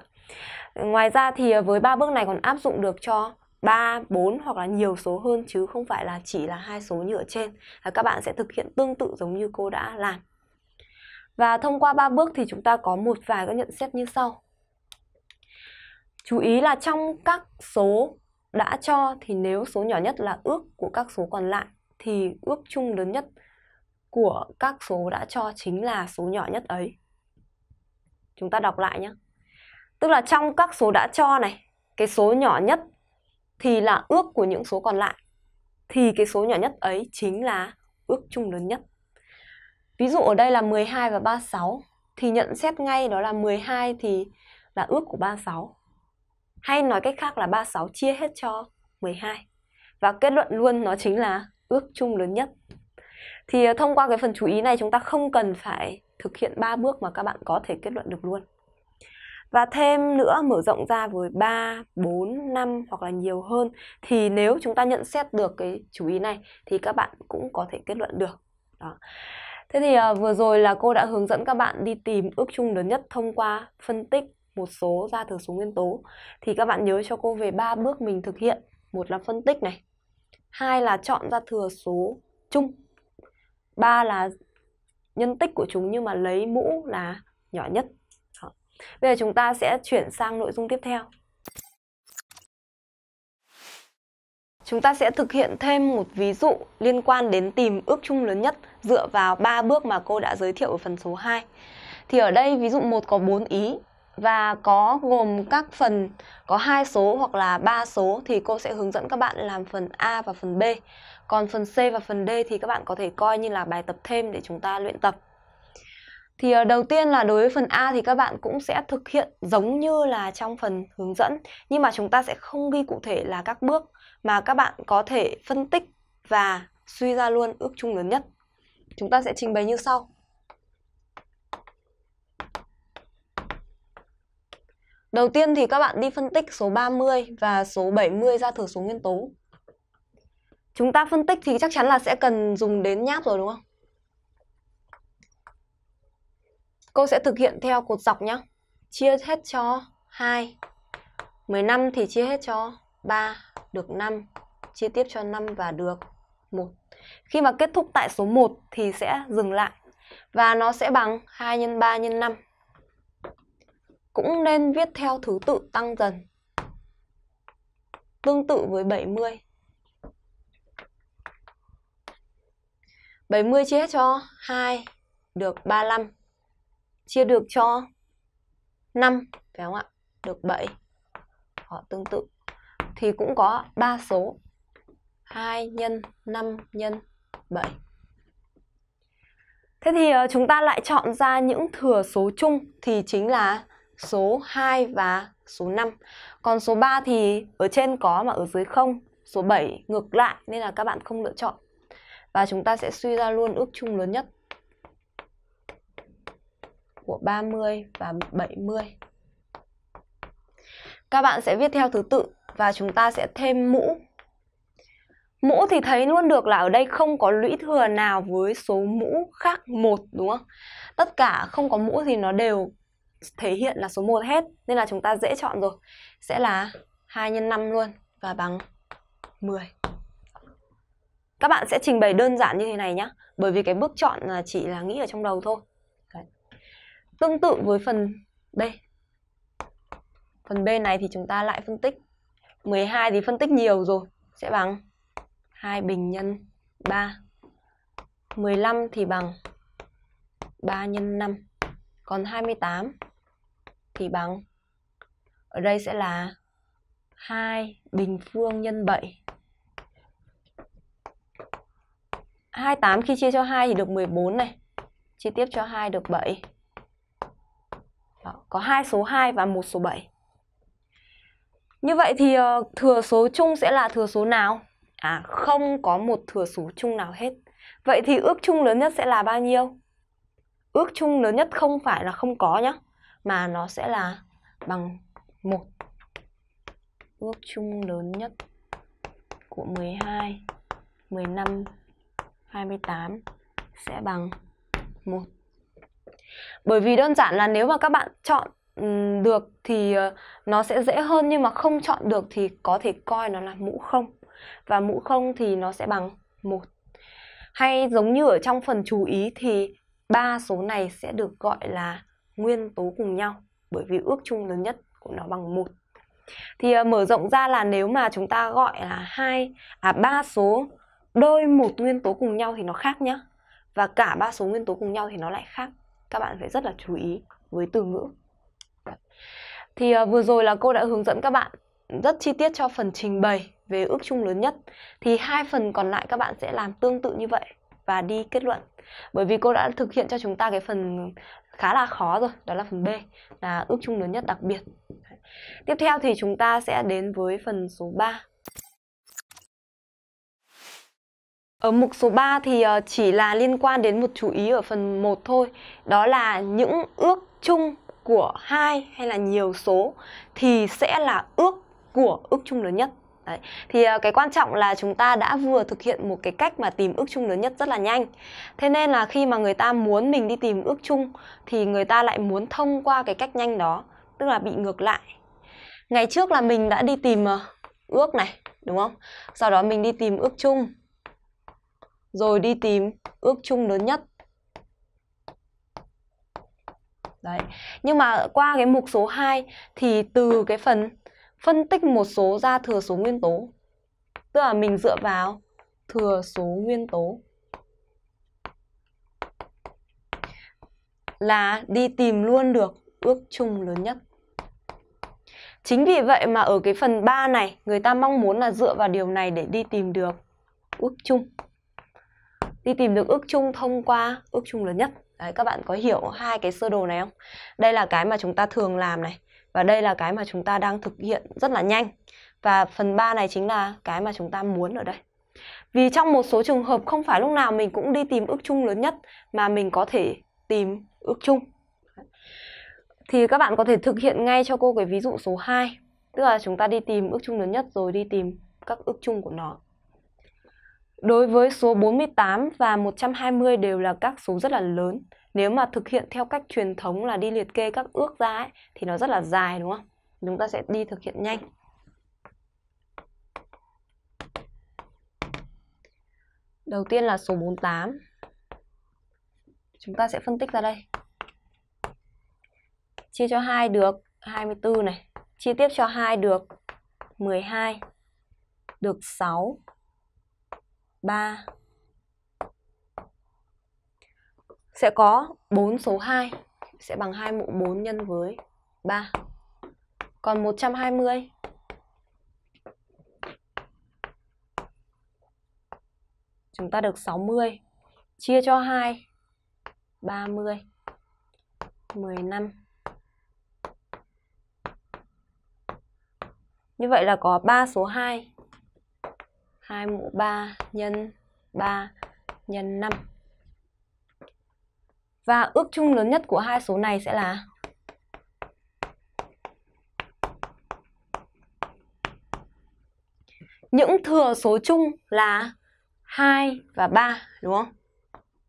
Ngoài ra thì à, với ba bước này còn áp dụng được cho 3, 4 hoặc là nhiều số hơn chứ không phải là chỉ là hai số như ở trên. các bạn sẽ thực hiện tương tự giống như cô đã làm. Và thông qua ba bước thì chúng ta có một vài các nhận xét như sau. Chú ý là trong các số đã cho thì nếu số nhỏ nhất là ước của các số còn lại thì ước chung lớn nhất của các số đã cho chính là số nhỏ nhất ấy chúng ta đọc lại nhé tức là trong các số đã cho này cái số nhỏ nhất thì là ước của những số còn lại thì cái số nhỏ nhất ấy chính là ước chung lớn nhất ví dụ ở đây là 12 và 36 thì nhận xét ngay đó là 12 thì là ước của 36 hay nói cách khác là 36 chia hết cho 12 và kết luận luôn nó chính là ước chung lớn nhất thì ờ, thông qua cái phần chú ý này chúng ta không cần phải thực hiện 3 bước mà các bạn có thể kết luận được luôn. Và thêm nữa mở rộng ra với 3, 4, 5 hoặc là nhiều hơn thì nếu chúng ta nhận xét được cái chú ý này thì các bạn cũng có thể kết luận được. Đó. Thế thì à, vừa rồi là cô đã hướng dẫn các bạn đi tìm ước chung lớn nhất thông qua phân tích một số ra thừa số nguyên tố. Thì các bạn nhớ cho cô về ba bước mình thực hiện. Một là phân tích này, hai là chọn ra thừa số chung, ba là nhân tích của chúng nhưng mà lấy mũ là nhỏ nhất Đó. bây giờ chúng ta sẽ chuyển sang nội dung tiếp theo Chúng ta sẽ thực hiện thêm một ví dụ liên quan đến tìm ước chung lớn nhất dựa vào ba bước mà cô đã giới thiệu ở phần số 2. Thì ở đây ví dụ một có 4 ý và có gồm các phần có hai số hoặc là ba số thì cô sẽ hướng dẫn các bạn làm phần A và phần B. Còn phần C và phần D thì các bạn có thể coi như là bài tập thêm để chúng ta luyện tập. Thì ờ, đầu tiên là đối với phần A thì các bạn cũng sẽ thực hiện giống như là trong phần hướng dẫn nhưng mà chúng ta sẽ không ghi cụ thể là các bước mà các bạn có thể phân tích và suy ra luôn ước chung lớn nhất. Chúng ta sẽ trình bày như sau. Đầu tiên thì các bạn đi phân tích số 30 và số 70 ra thừa số nguyên tố chúng ta phân tích thì chắc chắn là sẽ cần dùng đến nháp rồi đúng không? Cô sẽ thực hiện theo cột dọc nhé. Chia hết cho 2. 15 thì chia hết cho 3, được 5. Chia tiếp cho 5 và được 1. Khi mà kết thúc tại số 1 thì sẽ dừng lại. Và nó sẽ bằng 2 x 3 x 5. Cũng nên viết theo thứ tự tăng dần. Tương tự với 70. 70 chia hết cho 2 được 35. Chia được cho 5 phải không ạ? Được 7. Họ tương tự thì cũng có ba số 2 nhân 5 nhân 7. Thế thì ờ, chúng ta lại chọn ra những thừa số chung thì chính là số 2 và số 5. Còn số 3 thì ở trên có mà ở dưới không, số 7 ngược lại nên là các bạn không lựa chọn và chúng ta sẽ suy ra luôn ước chung lớn nhất của 30 và 70. Các bạn sẽ viết theo thứ tự và chúng ta sẽ thêm mũ. Mũ thì thấy luôn được là ở đây không có lũy thừa nào với số mũ khác một đúng không? Tất cả không có mũ thì nó đều thể hiện là số 1 hết nên là chúng ta dễ chọn rồi. Sẽ là 2 x 5 luôn và bằng 10 các bạn sẽ trình bày đơn giản như thế này nhé bởi vì cái bước chọn là chỉ là nghĩ ở trong đầu thôi Đấy. tương tự với phần B phần B này thì chúng ta lại phân tích 12 thì phân tích nhiều rồi sẽ bằng 2 bình nhân 3 15 thì bằng 3 nhân 5 còn 28 thì bằng ở đây sẽ là 2 bình phương nhân 7 28 khi chia cho 2 thì được 14 này. Chia tiếp cho 2 được 7. Đó, có hai số 2 và một số 7. Như vậy thì ờ, thừa số chung sẽ là thừa số nào? À, không có một thừa số chung nào hết. Vậy thì ước chung lớn nhất sẽ là bao nhiêu? Ước chung lớn nhất không phải là không có nhá, mà nó sẽ là bằng 1. Ước chung lớn nhất của 12, 15 28 sẽ bằng 1. Bởi vì đơn giản là nếu mà các bạn chọn ừ, được thì ờ, nó sẽ dễ hơn nhưng mà không chọn được thì có thể coi nó là mũ không và mũ không thì nó sẽ bằng 1. Hay giống như ở trong phần chú ý thì ba số này sẽ được gọi là nguyên tố cùng nhau bởi vì ước chung lớn nhất của nó bằng 1. Thì ờ, mở rộng ra là nếu mà chúng ta gọi là hai à ba số đôi một nguyên tố cùng nhau thì nó khác nhá và cả ba số nguyên tố cùng nhau thì nó lại khác các bạn phải rất là chú ý với từ ngữ thì uh, vừa rồi là cô đã hướng dẫn các bạn rất chi tiết cho phần trình bày về ước chung lớn nhất thì hai phần còn lại các bạn sẽ làm tương tự như vậy và đi kết luận bởi vì cô đã thực hiện cho chúng ta cái phần khá là khó rồi đó là phần B là ước chung lớn nhất đặc biệt tiếp theo thì chúng ta sẽ đến với phần số 3 Ở mục số 3 thì ờ, chỉ là liên quan đến một chú ý ở phần 1 thôi, đó là những ước chung của hai hay là nhiều số thì sẽ là ước của ước chung lớn nhất. Đấy. Thì ờ, cái quan trọng là chúng ta đã vừa thực hiện một cái cách mà tìm ước chung lớn nhất rất là nhanh Thế nên là khi mà người ta muốn mình đi tìm ước chung Thì người ta lại muốn thông qua cái cách nhanh đó Tức là bị ngược lại Ngày trước là mình đã đi tìm ờ, ước này đúng không? Sau đó mình đi tìm ước chung rồi đi tìm ước chung lớn nhất. Đấy. Nhưng mà qua cái mục số 2 thì từ cái phần phân tích một số ra thừa số nguyên tố. Tức là mình dựa vào thừa số nguyên tố. Là đi tìm luôn được ước chung lớn nhất. Chính vì vậy mà ở cái phần 3 này người ta mong muốn là dựa vào điều này để đi tìm được ước chung đi tìm được ước chung thông qua ước chung lớn nhất đấy các bạn có hiểu hai cái sơ đồ này không đây là cái mà chúng ta thường làm này và đây là cái mà chúng ta đang thực hiện rất là nhanh và phần 3 này chính là cái mà chúng ta muốn ở đây vì trong một số trường hợp không phải lúc nào mình cũng đi tìm ước chung lớn nhất mà mình có thể tìm ước chung thì các bạn có thể thực hiện ngay cho cô cái ví dụ số 2 tức là chúng ta đi tìm ước chung lớn nhất rồi đi tìm các ước chung của nó Đối với số 48 và 120 đều là các số rất là lớn. Nếu mà thực hiện theo cách truyền thống là đi liệt kê các ước ra ấy, thì nó rất là dài đúng không? Chúng ta sẽ đi thực hiện nhanh. Đầu tiên là số 48. Chúng ta sẽ phân tích ra đây. Chia cho 2 được 24 này. Chia tiếp cho 2 được 12. Được 6 3 Sẽ có 4 số 2 Sẽ bằng 2 mũ 4 nhân với 3 Còn 120 Chúng ta được 60 Chia cho 2 30 15 Như vậy là có 3 số 2 2 mũ 3 nhân 3 nhân 5. Và ước chung lớn nhất của hai số này sẽ là Những thừa số chung là 2 và 3 đúng không?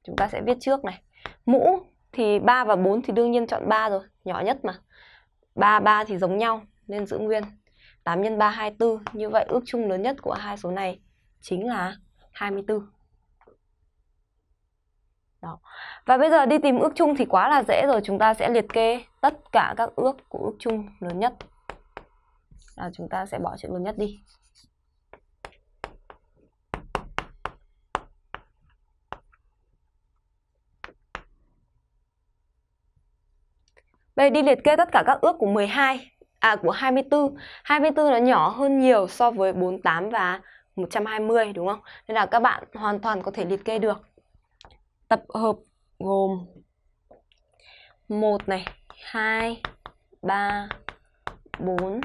Chúng ta sẽ viết trước này. Mũ thì 3 và 4 thì đương nhiên chọn 3 rồi, nhỏ nhất mà. 3 3 thì giống nhau nên giữ nguyên. 8 x 3 24, như vậy ước chung lớn nhất của hai số này chính là 24. Đó. Và bây giờ đi tìm ước chung thì quá là dễ rồi, chúng ta sẽ liệt kê tất cả các ước của ước chung lớn nhất. À, chúng ta sẽ bỏ chữ lớn nhất đi. Đây đi liệt kê tất cả các ước của 12 à của 24. 24 nó nhỏ hơn nhiều so với 48 và 120 đúng không? Nên là các bạn hoàn toàn có thể liệt kê được. Tập hợp gồm 1 này, 2, 3, 4,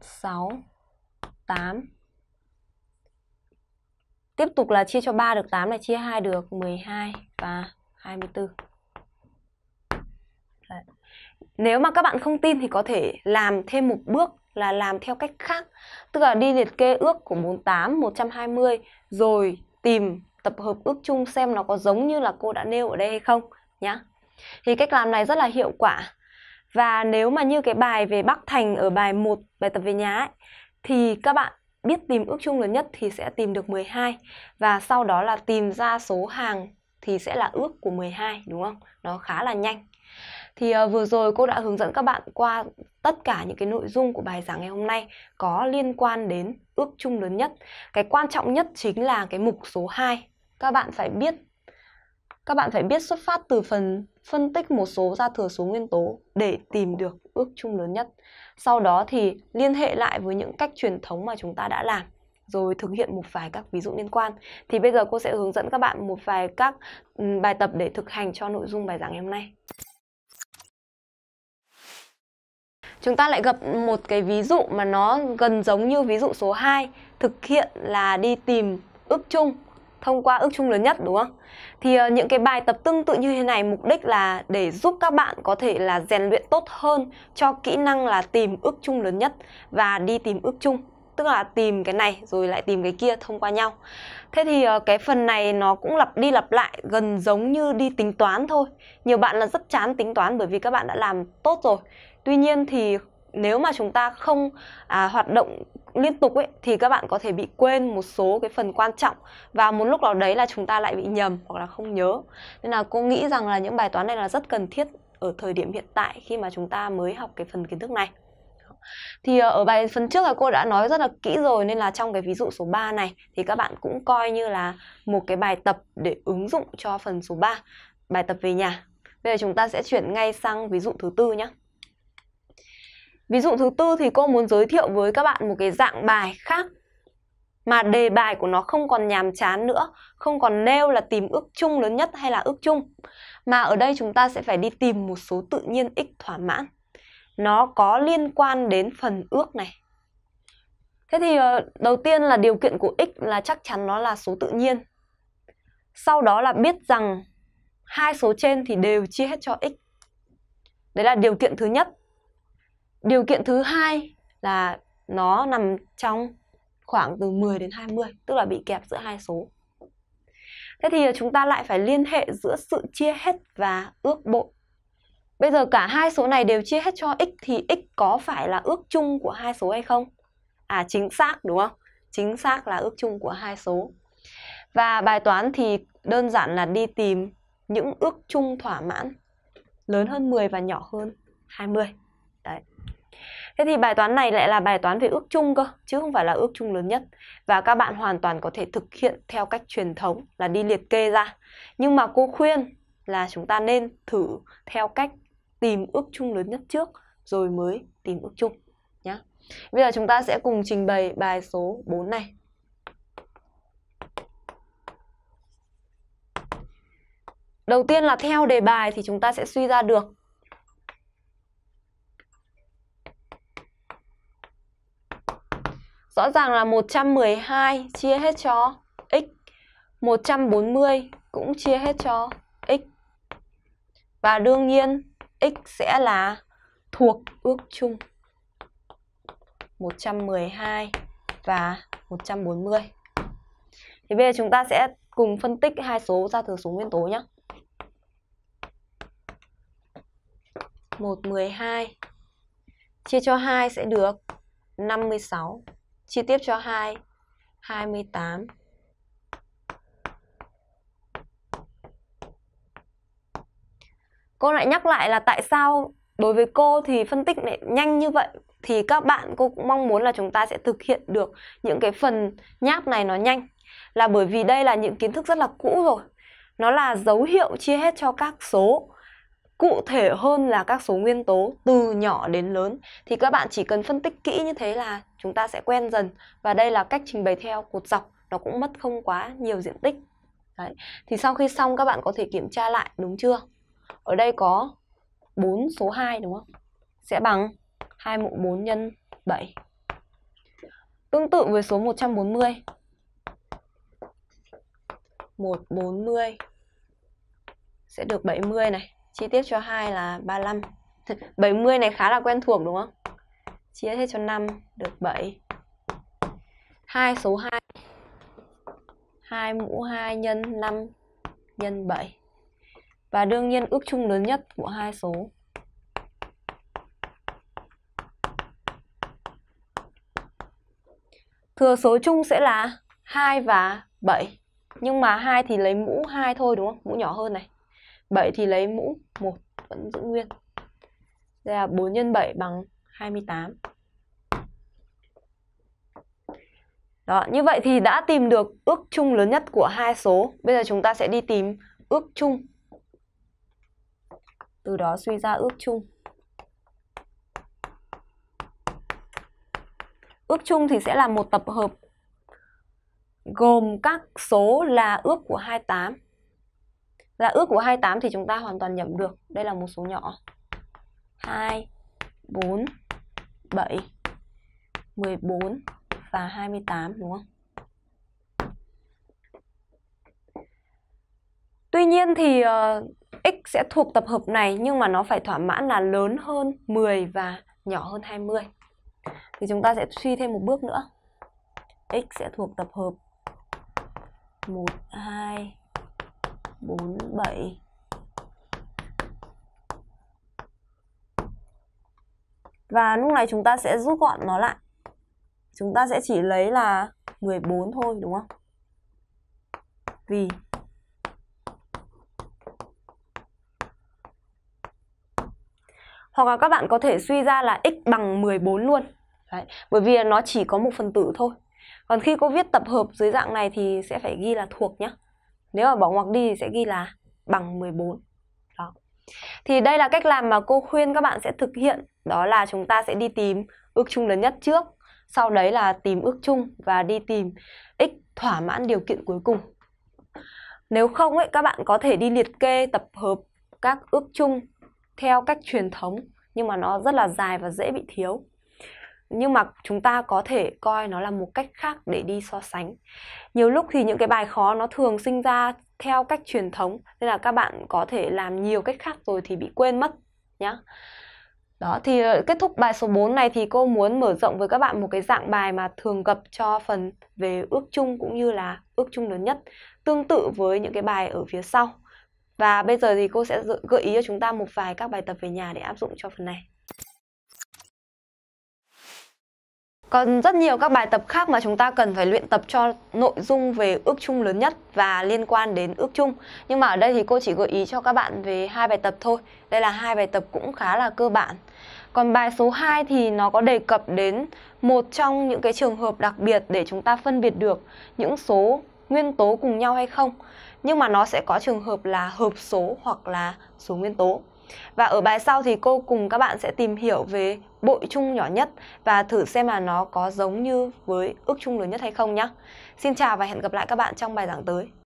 6, 8. Tiếp tục là chia cho 3 được 8 này, chia 2 được 12 và 24. Đấy. Nếu mà các bạn không tin thì có thể làm thêm một bước là làm theo cách khác tức là đi liệt kê ước của 48, 120 rồi tìm tập hợp ước chung xem nó có giống như là cô đã nêu ở đây hay không nhá. Thì cách làm này rất là hiệu quả. Và nếu mà như cái bài về Bắc Thành ở bài 1 bài tập về nhà ấy, thì các bạn biết tìm ước chung lớn nhất thì sẽ tìm được 12 và sau đó là tìm ra số hàng thì sẽ là ước của 12 đúng không? Nó khá là nhanh. Thì ờ, vừa rồi cô đã hướng dẫn các bạn qua tất cả những cái nội dung của bài giảng ngày hôm nay có liên quan đến ước chung lớn nhất. Cái quan trọng nhất chính là cái mục số 2. Các bạn phải biết các bạn phải biết xuất phát từ phần phân tích một số ra thừa số nguyên tố để tìm được ước chung lớn nhất. Sau đó thì liên hệ lại với những cách truyền thống mà chúng ta đã làm rồi thực hiện một vài các ví dụ liên quan. Thì bây giờ cô sẽ hướng dẫn các bạn một vài các bài tập để thực hành cho nội dung bài giảng ngày hôm nay. chúng ta lại gặp một cái ví dụ mà nó gần giống như ví dụ số 2 thực hiện là đi tìm ước chung thông qua ước chung lớn nhất đúng không? Thì ờ, những cái bài tập tương tự như thế này mục đích là để giúp các bạn có thể là rèn luyện tốt hơn cho kỹ năng là tìm ước chung lớn nhất và đi tìm ước chung tức là tìm cái này rồi lại tìm cái kia thông qua nhau thế thì ờ, cái phần này nó cũng lặp đi lặp lại gần giống như đi tính toán thôi nhiều bạn là rất chán tính toán bởi vì các bạn đã làm tốt rồi tuy nhiên thì nếu mà chúng ta không à, hoạt động liên tục ấy thì các bạn có thể bị quên một số cái phần quan trọng và một lúc nào đấy là chúng ta lại bị nhầm hoặc là không nhớ nên là cô nghĩ rằng là những bài toán này là rất cần thiết ở thời điểm hiện tại khi mà chúng ta mới học cái phần kiến thức này thì ờ, ở bài phần trước là cô đã nói rất là kỹ rồi nên là trong cái ví dụ số 3 này thì các bạn cũng coi như là một cái bài tập để ứng dụng cho phần số 3, bài tập về nhà. Bây giờ chúng ta sẽ chuyển ngay sang ví dụ thứ tư nhé. Ví dụ thứ tư thì cô muốn giới thiệu với các bạn một cái dạng bài khác mà đề bài của nó không còn nhàm chán nữa, không còn nêu là tìm ước chung lớn nhất hay là ước chung. Mà ở đây chúng ta sẽ phải đi tìm một số tự nhiên x thỏa mãn. Nó có liên quan đến phần ước này. Thế thì ờ, đầu tiên là điều kiện của x là chắc chắn nó là số tự nhiên. Sau đó là biết rằng hai số trên thì đều chia hết cho x. Đấy là điều kiện thứ nhất Điều kiện thứ hai là nó nằm trong khoảng từ 10 đến 20, tức là bị kẹp giữa hai số. Thế thì chúng ta lại phải liên hệ giữa sự chia hết và ước bộ. Bây giờ cả hai số này đều chia hết cho x thì x có phải là ước chung của hai số hay không? À chính xác đúng không? Chính xác là ước chung của hai số. Và bài toán thì đơn giản là đi tìm những ước chung thỏa mãn lớn hơn 10 và nhỏ hơn 20. Thế thì bài toán này lại là bài toán về ước chung cơ, chứ không phải là ước chung lớn nhất. Và các bạn hoàn toàn có thể thực hiện theo cách truyền thống là đi liệt kê ra. Nhưng mà cô khuyên là chúng ta nên thử theo cách tìm ước chung lớn nhất trước rồi mới tìm ước chung nhé. Bây giờ chúng ta sẽ cùng trình bày bài số 4 này. Đầu tiên là theo đề bài thì chúng ta sẽ suy ra được Rõ ràng là 112 chia hết cho x. 140 cũng chia hết cho x. Và đương nhiên x sẽ là thuộc ước chung 112 và 140. Thì bây giờ chúng ta sẽ cùng phân tích hai số ra thừa số nguyên tố nhé. 112 chia cho 2 sẽ được 56. Chia tiếp cho 2 28 Cô lại nhắc lại là tại sao đối với cô thì phân tích lại nhanh như vậy thì các bạn cô cũng mong muốn là chúng ta sẽ thực hiện được những cái phần nháp này nó nhanh là bởi vì đây là những kiến thức rất là cũ rồi nó là dấu hiệu chia hết cho các số cụ thể hơn là các số nguyên tố từ nhỏ đến lớn thì các bạn chỉ cần phân tích kỹ như thế là chúng ta sẽ quen dần và đây là cách trình bày theo cột dọc nó cũng mất không quá nhiều diện tích Đấy. thì sau khi xong các bạn có thể kiểm tra lại đúng chưa ở đây có 4 số 2 đúng không sẽ bằng 2 mũ 4 nhân 7 tương tự với số 140 140 sẽ được 70 này Chi tiết cho 2 là 35. 70 này khá là quen thuộc đúng không? Chia hết cho 5 được 7. 2 số 2. 2 mũ 2 nhân 5 nhân 7. Và đương nhiên ước chung lớn nhất của hai số thừa số chung sẽ là 2 và 7. Nhưng mà 2 thì lấy mũ 2 thôi đúng không? Mũ nhỏ hơn này. 7 thì lấy mũ 1 vẫn giữ nguyên. Đây là 4 x 7 bằng 28. Đó, như vậy thì đã tìm được ước chung lớn nhất của hai số. Bây giờ chúng ta sẽ đi tìm ước chung. Từ đó suy ra ước chung. Ước chung thì sẽ là một tập hợp gồm các số là ước của 28 là ước của 28 thì chúng ta hoàn toàn nhẩm được. Đây là một số nhỏ. 2, 4, 7, 14 và 28 đúng không? Tuy nhiên thì uh, x sẽ thuộc tập hợp này nhưng mà nó phải thỏa mãn là lớn hơn 10 và nhỏ hơn 20. Thì chúng ta sẽ suy thêm một bước nữa. x sẽ thuộc tập hợp 1 2 bốn bảy Và lúc này chúng ta sẽ rút gọn nó lại Chúng ta sẽ chỉ lấy là 14 thôi đúng không? Vì Hoặc là các bạn có thể suy ra là x bằng 14 luôn Đấy. Bởi vì nó chỉ có một phần tử thôi Còn khi cô viết tập hợp dưới dạng này thì sẽ phải ghi là thuộc nhé nếu mà bỏ ngoặc đi thì sẽ ghi là bằng 14 đó thì đây là cách làm mà cô khuyên các bạn sẽ thực hiện đó là chúng ta sẽ đi tìm ước chung lớn nhất trước sau đấy là tìm ước chung và đi tìm x thỏa mãn điều kiện cuối cùng nếu không ấy các bạn có thể đi liệt kê tập hợp các ước chung theo cách truyền thống nhưng mà nó rất là dài và dễ bị thiếu nhưng mà chúng ta có thể coi nó là một cách khác để đi so sánh nhiều lúc thì những cái bài khó nó thường sinh ra theo cách truyền thống nên là các bạn có thể làm nhiều cách khác rồi thì bị quên mất nhá đó thì ờ, kết thúc bài số 4 này thì cô muốn mở rộng với các bạn một cái dạng bài mà thường gặp cho phần về ước chung cũng như là ước chung lớn nhất tương tự với những cái bài ở phía sau và bây giờ thì cô sẽ gợi ý cho chúng ta một vài các bài tập về nhà để áp dụng cho phần này Còn rất nhiều các bài tập khác mà chúng ta cần phải luyện tập cho nội dung về ước chung lớn nhất và liên quan đến ước chung. Nhưng mà ở đây thì cô chỉ gợi ý cho các bạn về hai bài tập thôi. Đây là hai bài tập cũng khá là cơ bản. Còn bài số 2 thì nó có đề cập đến một trong những cái trường hợp đặc biệt để chúng ta phân biệt được những số nguyên tố cùng nhau hay không. Nhưng mà nó sẽ có trường hợp là hợp số hoặc là số nguyên tố. Và ở bài sau thì cô cùng các bạn sẽ tìm hiểu về bội chung nhỏ nhất và thử xem là nó có giống như với ước chung lớn nhất hay không nhé. Xin chào và hẹn gặp lại các bạn trong bài giảng tới.